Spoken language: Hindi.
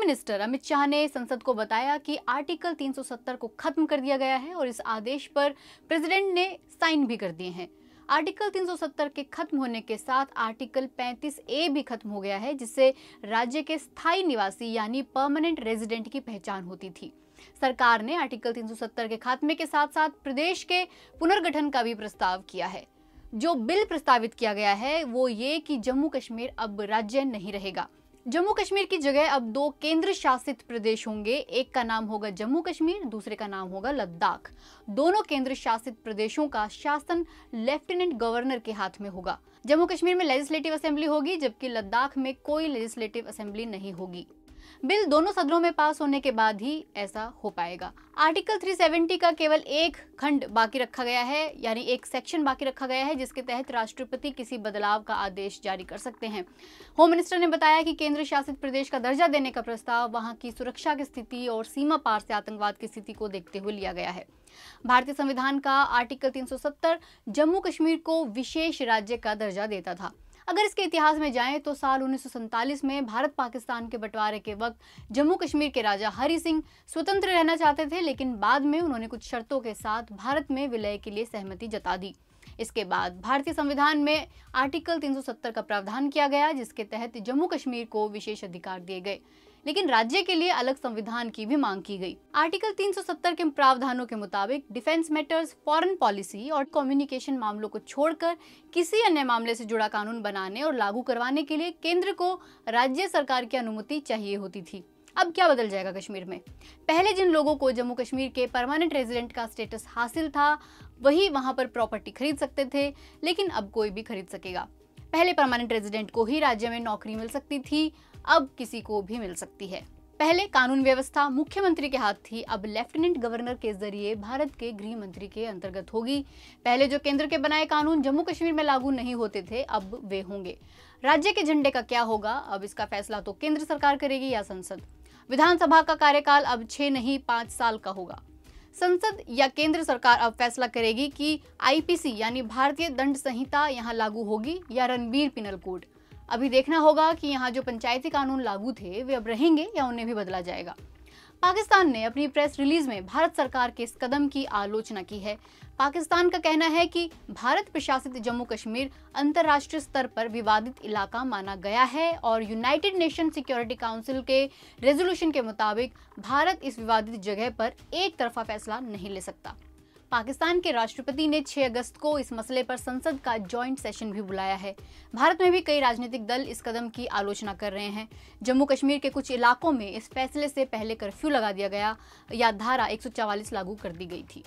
मिनिस्टर अमित शाह ने संसद को बताया कि आर्टिकल 370 को खत्म कर दिया गया है और इस आदेश पर प्रेसिडेंट ने साइन भी कर दिए हैं आर्टिकल 370 के खत्म होने के साथ आर्टिकल 35 ए भी खत्म हो गया है जिससे राज्य के स्थायी निवासी यानी परमानेंट रेजिडेंट की पहचान होती थी सरकार ने आर्टिकल 370 के खात्मे के साथ साथ प्रदेश के पुनर्गठन का भी प्रस्ताव किया है जो बिल प्रस्तावित किया गया है वो ये कि जम्मू कश्मीर अब राज्य नहीं रहेगा जम्मू कश्मीर की जगह अब दो केंद्र शासित प्रदेश होंगे एक का नाम होगा जम्मू कश्मीर दूसरे का नाम होगा लद्दाख दोनों केंद्र शासित प्रदेशों का शासन लेफ्टिनेंट गवर्नर के हाथ में होगा जम्मू कश्मीर में लेजिस्लेटिव असेंबली होगी जबकि लद्दाख में कोई लेजिस्लेटिव असेंबली नहीं होगी बिल दोनों सदनों में पास होने के बाद ही ऐसा हो पाएगा आर्टिकल 370 का केवल एक खंड बाकी रखा गया है यानी एक सेक्शन बाकी रखा गया है जिसके तहत राष्ट्रपति किसी बदलाव का आदेश जारी कर सकते हैं होम मिनिस्टर ने बताया कि केंद्र शासित प्रदेश का दर्जा देने का प्रस्ताव वहां की सुरक्षा की स्थिति और सीमा पार से आतंकवाद की स्थिति को देखते हुए लिया गया है भारतीय संविधान का आर्टिकल 370 जम्मू कश्मीर को विशेष राज्य का दर्जा देता था अगर इसके इतिहास में जाएं तो साल उन्नीस में भारत पाकिस्तान के बंटवारे के वक्त जम्मू कश्मीर के राजा हरि सिंह स्वतंत्र रहना चाहते थे लेकिन बाद में उन्होंने कुछ शर्तों के साथ भारत में विलय के लिए सहमति जता दी इसके बाद भारतीय संविधान में आर्टिकल 370 का प्रावधान किया गया जिसके तहत जम्मू कश्मीर को विशेष अधिकार दिए गए लेकिन राज्य के लिए अलग संविधान की भी मांग की गई। आर्टिकल 370 के प्रावधानों के मुताबिक डिफेंस मैटर्स फॉरेन पॉलिसी और कम्युनिकेशन मामलों को छोड़कर किसी अन्य मामले से जुड़ा कानून बनाने और लागू करवाने के लिए केंद्र को राज्य सरकार की अनुमति चाहिए होती थी अब क्या बदल जाएगा कश्मीर में पहले जिन लोगों को जम्मू कश्मीर के परमानेंट रेजिडेंट का स्टेटस हासिल था वही वहां पर प्रॉपर्टी खरीद सकते थे लेकिन अब कोई भी खरीद सकेगा पहले परमानेंट रेजिडेंट को ही राज्य में नौकरी मिल सकती थी अब किसी को भी मिल सकती है पहले कानून व्यवस्था मुख्यमंत्री के हाथ थी अब लेफ्टिनेंट गवर्नर के जरिए भारत के गृह मंत्री के अंतर्गत होगी पहले जो केंद्र के बनाए कानून जम्मू कश्मीर में लागू नहीं होते थे अब वे होंगे राज्य के झंडे का क्या होगा अब इसका फैसला तो केंद्र सरकार करेगी या संसद विधानसभा का कार्यकाल अब छह नहीं पांच साल का होगा संसद या केंद्र सरकार अब फैसला करेगी कि आईपीसी यानी भारतीय दंड संहिता यहाँ लागू होगी या रणबीर पिनल कोड अभी देखना होगा कि यहाँ जो पंचायती कानून लागू थे वे अब रहेंगे या उन्हें भी बदला जाएगा पाकिस्तान ने अपनी प्रेस रिलीज में भारत सरकार के इस कदम की आलोचना की है पाकिस्तान का कहना है कि भारत प्रशासित जम्मू कश्मीर अंतर्राष्ट्रीय स्तर पर विवादित इलाका माना गया है और यूनाइटेड नेशन सिक्योरिटी काउंसिल के रेजोल्यूशन के मुताबिक भारत इस विवादित जगह पर एक तरफा फैसला नहीं ले सकता पाकिस्तान के राष्ट्रपति ने 6 अगस्त को इस मसले पर संसद का ज्वाइंट सेशन भी बुलाया है भारत में भी कई राजनीतिक दल इस कदम की आलोचना कर रहे हैं जम्मू कश्मीर के कुछ इलाकों में इस फैसले से पहले कर्फ्यू लगा दिया गया या धारा एक लागू कर दी गई थी